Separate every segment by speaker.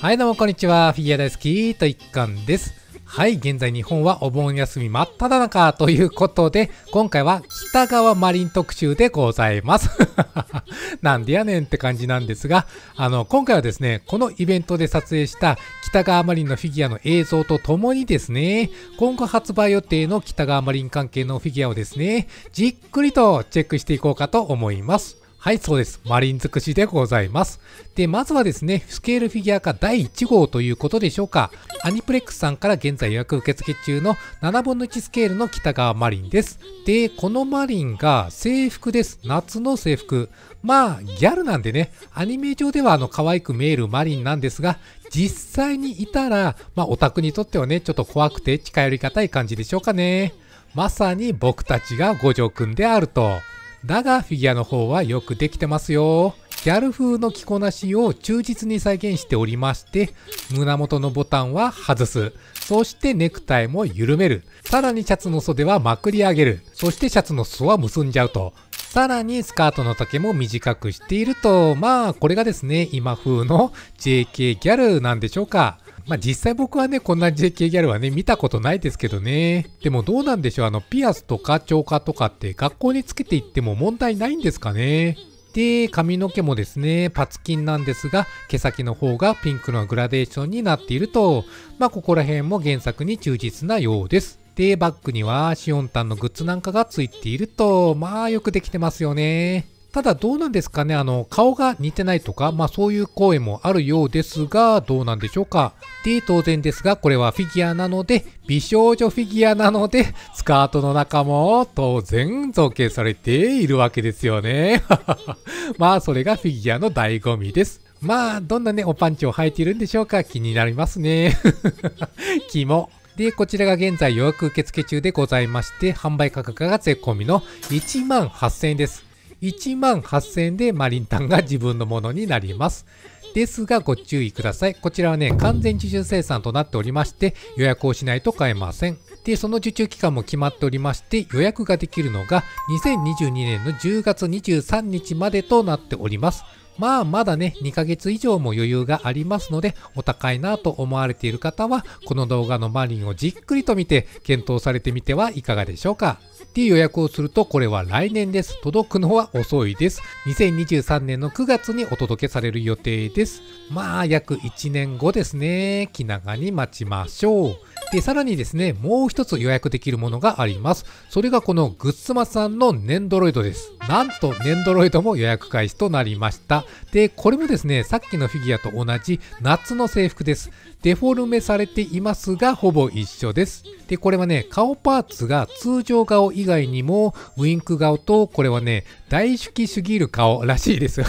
Speaker 1: はいどうもこんにちは。フィギュア大好き、と一貫です。はい、現在日本はお盆休み真っ只中ということで、今回は北川マリン特集でございます。なんでやねんって感じなんですが、あの、今回はですね、このイベントで撮影した北川マリンのフィギュアの映像とともにですね、今後発売予定の北川マリン関係のフィギュアをですね、じっくりとチェックしていこうかと思います。はい、そうです。マリン尽くしでございます。で、まずはですね、スケールフィギュア化第1号ということでしょうか。アニプレックスさんから現在予約受付中の7分の1スケールの北川マリンです。で、このマリンが制服です。夏の制服。まあ、ギャルなんでね、アニメ上ではあの可愛く見えるマリンなんですが、実際にいたら、まあオタクにとってはね、ちょっと怖くて近寄りがたい感じでしょうかね。まさに僕たちが五条くんであると。だがフィギュアの方はよくできてますよ。ギャル風の着こなしを忠実に再現しておりまして、胸元のボタンは外す。そしてネクタイも緩める。さらにシャツの袖はまくり上げる。そしてシャツの裾は結んじゃうと。さらにスカートの丈も短くしていると、まあこれがですね、今風の JK ギャルなんでしょうか。まあ実際僕はね、こんな JK ギャルはね、見たことないですけどね。でもどうなんでしょう、あの、ピアスとか超過とかって学校につけていっても問題ないんですかね。で、髪の毛もですね、パツキンなんですが、毛先の方がピンクのグラデーションになっていると、まあここら辺も原作に忠実なようです。で、バッグにはシオンタンのグッズなんかがついていると、まあよくできてますよね。ただどうなんですかね、あの、顔が似てないとか、まあそういう声もあるようですが、どうなんでしょうか。で、当然ですが、これはフィギュアなので、美少女フィギュアなので、スカートの中も当然造形されているわけですよね。まあそれがフィギュアの醍醐味です。まあ、どんなね、おパンチを履いているんでしょうか気になりますね。肝。で、こちらが現在予約受付中でございまして、販売価格が税込みの1万8000円です。1万8000円でマリンタンが自分のものになります。ですがご注意ください。こちらはね、完全受注生産となっておりまして、予約をしないと買えません。で、その受注期間も決まっておりまして、予約ができるのが2022年の10月23日までとなっております。まあまだね、2ヶ月以上も余裕がありますので、お高いなと思われている方は、この動画のマリンをじっくりと見て、検討されてみてはいかがでしょうか。っていう予約をすると、これは来年です。届くのは遅いです。2023年の9月にお届けされる予定です。まあ、約1年後ですね。気長に待ちましょう。で、さらにですね、もう一つ予約できるものがあります。それがこのグッズマさんのネンドロイドです。なんとネンドロイドも予約開始となりました。で、これもですね、さっきのフィギュアと同じ夏の制服です。デフォルメされていますが、ほぼ一緒です。で、これはね、顔パーツが通常顔以外にも、ウインク顔と、これはね、大好きすぎる顔らしいです。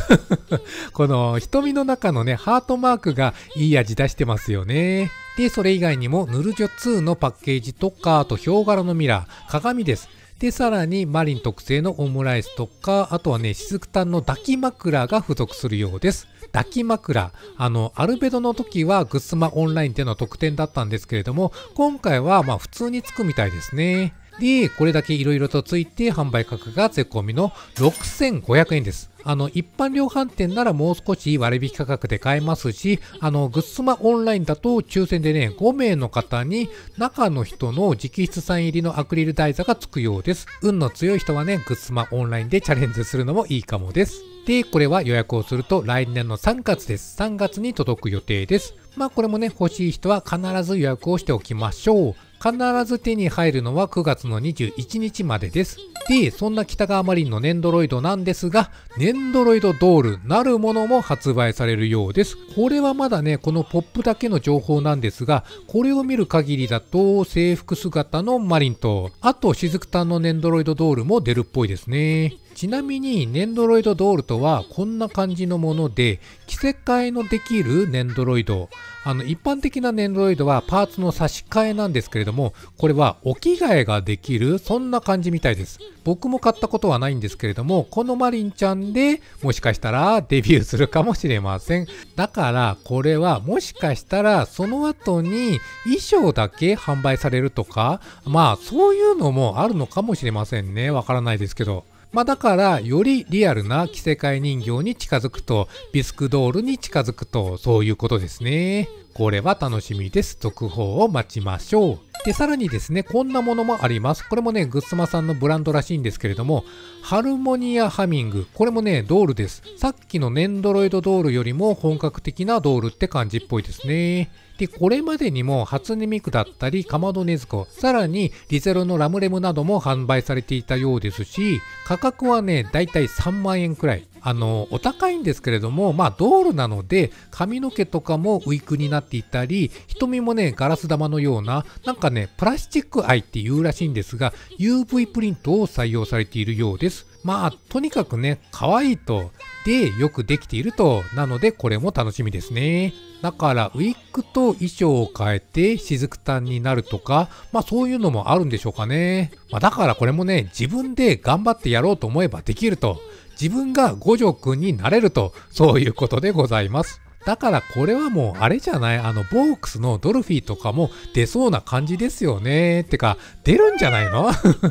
Speaker 1: この瞳の中のね、ハートマークがいい味出してますよね。で、それ以外にもヌルジョ2のパッケージとか、あとヒョウ柄のミラー、鏡です。で、さらにマリン特製のオムライスとか、あとはね、雫炭の抱き枕が付属するようです。抱き枕。あの、アルベドの時はグッスマオンラインでの特典だったんですけれども、今回はまあ普通につくみたいですね。で、これだけ色々とついて販売価格が税込みの6500円です。あの、一般量販店ならもう少し割引価格で買えますし、あの、グッスマオンラインだと抽選でね、5名の方に中の人の直筆さん入りのアクリル台座が付くようです。運の強い人はね、グッスマオンラインでチャレンジするのもいいかもです。で、これは予約をすると来年の3月です。3月に届く予定です。まあこれもね、欲しい人は必ず予約をしておきましょう。必ず手に入るのは9月の21日までです。で、そんな北川マリンのネンドロイドなんですが、ネンドロイドドールなるものも発売されるようです。これはまだね、このポップだけの情報なんですが、これを見る限りだと制服姿のマリンと、あと雫炭のネンドロイドドールも出るっぽいですね。ちなみにネンドロイドドールとはこんな感じのもので着せ替えのできるネンドロイドあの一般的なネンドロイドはパーツの差し替えなんですけれどもこれはお着替えができるそんな感じみたいです僕も買ったことはないんですけれどもこのマリンちゃんでもしかしたらデビューするかもしれませんだからこれはもしかしたらその後に衣装だけ販売されるとかまあそういうのもあるのかもしれませんねわからないですけどまあ、だからよりリアルな着せ替え人形に近づくとビスクドールに近づくとそういうことですねこれは楽しみです。続報を待ちましょう。で、さらにですね、こんなものもあります。これもね、グッスマさんのブランドらしいんですけれども、ハルモニアハミング。これもね、ドールです。さっきのネンドロイドドールよりも本格的なドールって感じっぽいですね。で、これまでにも初音ミクだったり、かまどねずこ、さらにリゼロのラムレムなども販売されていたようですし、価格はね、だいたい3万円くらい。あの、お高いんですけれども、まあ、道路なので、髪の毛とかもウィークになっていたり、瞳もね、ガラス玉のような、なんかね、プラスチックアイっていうらしいんですが、UV プリントを採用されているようです。まあ、とにかくね、可愛いと、で、よくできていると、なので、これも楽しみですね。だから、ウィッグと衣装を変えて、雫単になるとか、まあそういうのもあるんでしょうかね。まあだからこれもね、自分で頑張ってやろうと思えばできると。自分が五条くんになれると、そういうことでございます。だからこれはもうあれじゃないあのボークスのドルフィーとかも出そうな感じですよね。ってか、出るんじゃないの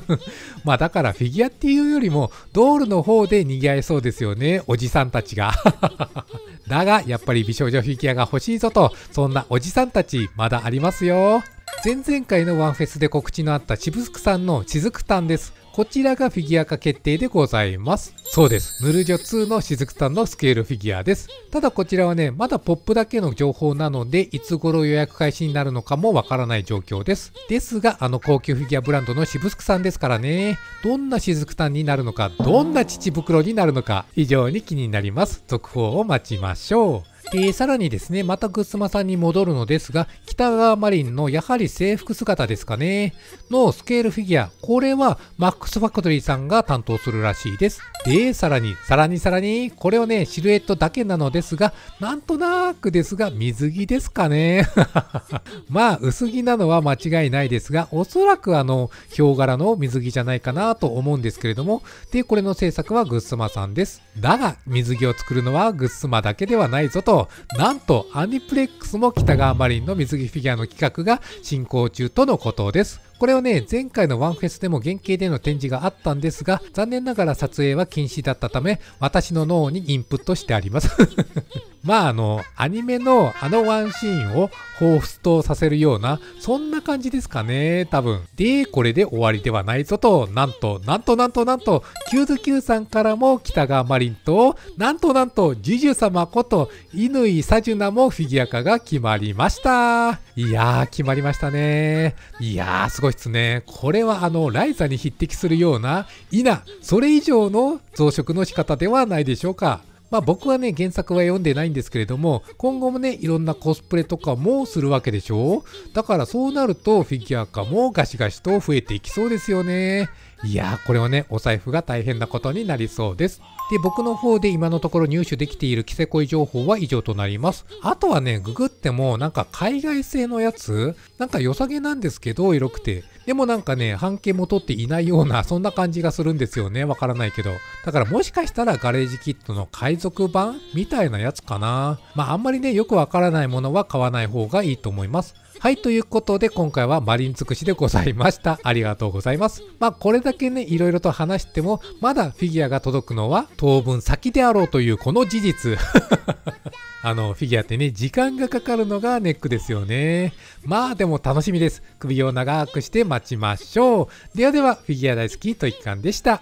Speaker 1: まあだからフィギュアっていうよりもドールの方で賑わいそうですよね。おじさんたちが だが、やっぱり美少女フィギュアが欲しいぞと、そんなおじさんたちまだありますよ。前々回のワンフェスで告知のあった渋くさんのくたんです。こちらがフィギュア化決定でございます。そうです。ヌルジョ2の雫さんのスケールフィギュアです。ただこちらはね、まだポップだけの情報なので、いつ頃予約開始になるのかもわからない状況です。ですが、あの高級フィギュアブランドの渋くさんですからね、どんな雫さんになるのか、どんな乳袋になるのか、非常に気になります。続報を待ちましょう。えさらにですね、またグッスマさんに戻るのですが、北川マリンのやはり制服姿ですかね、のスケールフィギュア、これはマックスファクトリーさんが担当するらしいです。で、さらに、さらにさらに、これをね、シルエットだけなのですが、なんとなくですが、水着ですかね。まあ、薄着なのは間違いないですが、おそらくあの、ヒョウ柄の水着じゃないかなと思うんですけれども、で、これの制作はグッスマさんです。だが、水着を作るのはグッスマだけではないぞと、と、なんとアニプレックスも北川マリンの水着フィギュアの企画が進行中とのことです。これをね、前回のワンフェスでも原型での展示があったんですが、残念ながら撮影は禁止だったため、私の脳にインプットしてありますまああの、アニメのあのワンシーンを彷彿とさせるような、そんな感じですかね、多分。で、これで終わりではないぞと、なんと、なんとなんとなんと、キューズ Q さんからも北川マリンと、なんとなんと、ジュジュ様こと、乾サジュナもフィギュア化が決まりました。いやー、決まりましたね。いやー、すごいっすね。これはあの、ライザに匹敵するような、イナ、それ以上の増殖の仕方ではないでしょうか。まあ僕はね、原作は読んでないんですけれども、今後もね、いろんなコスプレとかもするわけでしょだからそうなるとフィギュア化もガシガシと増えていきそうですよね。いやー、これはね、お財布が大変なことになりそうです。で、僕の方で今のところ入手できている着せこい情報は以上となります。あとはね、ググってもなんか海外製のやつ、なんか良さげなんですけど、色くて。でもなんかね、半径も取っていないような、そんな感じがするんですよね。わからないけど。だからもしかしたらガレージキットの海賊版みたいなやつかな。まああんまりね、よくわからないものは買わない方がいいと思います。はい、ということで今回はマリン尽くしでございました。ありがとうございます。まあこれだけね、いろいろと話しても、まだフィギュアが届くのは当分先であろうというこの事実。あの、フィギュアってね、時間がかかるのがネックですよね。まあでも楽しみです。首を長くして待ちましょう。ではでは、フィギュア大好きと一貫でした。